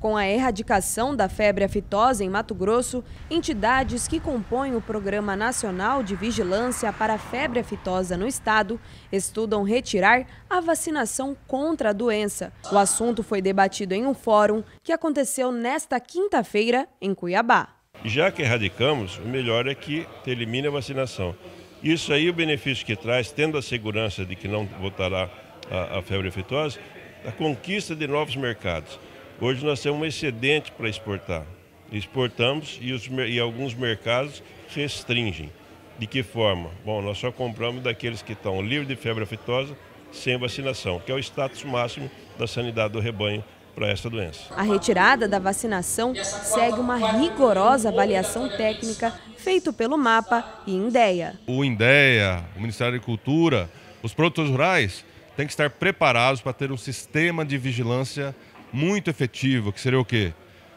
Com a erradicação da febre aftosa em Mato Grosso, entidades que compõem o Programa Nacional de Vigilância para a Febre Aftosa no Estado estudam retirar a vacinação contra a doença. O assunto foi debatido em um fórum que aconteceu nesta quinta-feira em Cuiabá. Já que erradicamos, o melhor é que elimine a vacinação. Isso aí, o benefício que traz, tendo a segurança de que não voltará a, a febre aftosa, a conquista de novos mercados Hoje nós temos um excedente para exportar. Exportamos e, os, e alguns mercados restringem. De que forma? Bom, nós só compramos daqueles que estão livres de febre aftosa, sem vacinação, que é o status máximo da sanidade do rebanho para essa doença. A retirada da vacinação segue uma rigorosa avaliação técnica feita pelo MAPA e INDEA. O INDEA, o Ministério da Agricultura, os produtores rurais têm que estar preparados para ter um sistema de vigilância muito efetivo, que seria o quê?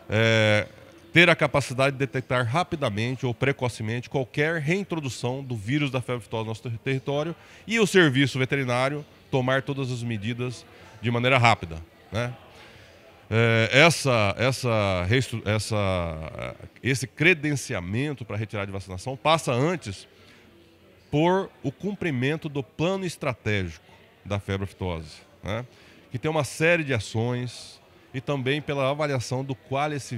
É, ter a capacidade de detectar rapidamente ou precocemente qualquer reintrodução do vírus da febre aftosa no nosso território e o serviço veterinário tomar todas as medidas de maneira rápida. Né? É, essa, essa, essa, esse credenciamento para retirar de vacinação passa antes por o cumprimento do plano estratégico da febre aftosa, né? que tem uma série de ações e também pela avaliação do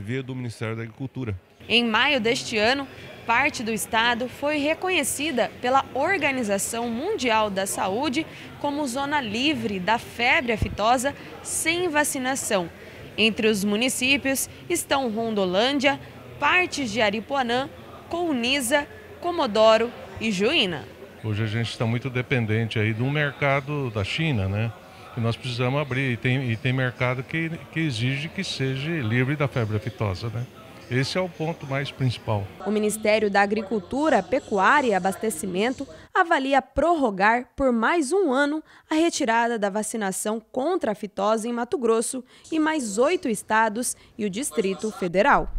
vê do Ministério da Agricultura. Em maio deste ano, parte do estado foi reconhecida pela Organização Mundial da Saúde como zona livre da febre aftosa sem vacinação. Entre os municípios estão Rondolândia, partes de Aripuanã, Colniza, Comodoro e Juína. Hoje a gente está muito dependente aí do mercado da China, né? E nós precisamos abrir. E tem, e tem mercado que, que exige que seja livre da febre aftosa, né? Esse é o ponto mais principal. O Ministério da Agricultura, Pecuária e Abastecimento avalia prorrogar por mais um ano a retirada da vacinação contra a fitose em Mato Grosso e mais oito estados e o Distrito Federal.